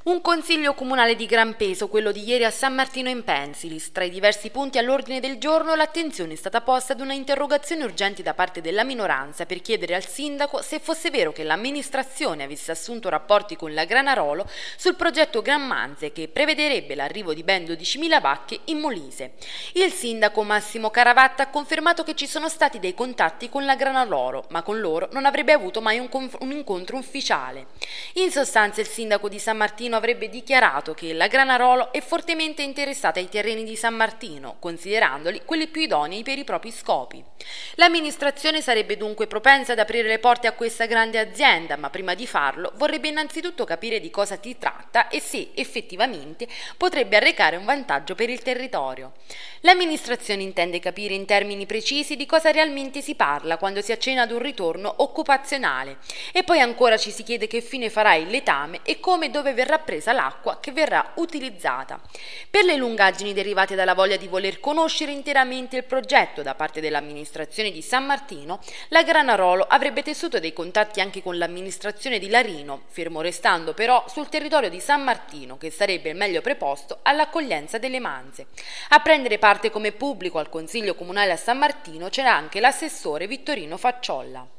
Un consiglio comunale di gran peso, quello di ieri a San Martino in Pensilis. Tra i diversi punti all'ordine del giorno, l'attenzione è stata posta ad una interrogazione urgente da parte della minoranza per chiedere al sindaco se fosse vero che l'amministrazione avesse assunto rapporti con la Granarolo sul progetto Gran Manze che prevederebbe l'arrivo di ben 12.000 vacche in Molise. Il sindaco Massimo Caravatta ha confermato che ci sono stati dei contatti con la Granarolo, ma con loro non avrebbe avuto mai un, un incontro ufficiale. In sostanza il sindaco di San Martino avrebbe dichiarato che la Granarolo è fortemente interessata ai terreni di San Martino, considerandoli quelli più idonei per i propri scopi. L'amministrazione sarebbe dunque propensa ad aprire le porte a questa grande azienda, ma prima di farlo vorrebbe innanzitutto capire di cosa si tratta e se effettivamente potrebbe arrecare un vantaggio per il territorio. L'amministrazione intende capire in termini precisi di cosa realmente si parla quando si accena ad un ritorno occupazionale e poi ancora ci si chiede che fine farà il letame e come e dove verrà verrà presa l'acqua che verrà utilizzata. Per le lungaggini derivate dalla voglia di voler conoscere interamente il progetto da parte dell'amministrazione di San Martino, la Granarolo avrebbe tessuto dei contatti anche con l'amministrazione di Larino, fermo restando però sul territorio di San Martino, che sarebbe il meglio preposto all'accoglienza delle manze. A prendere parte come pubblico al Consiglio Comunale a San Martino c'era anche l'assessore Vittorino Facciolla.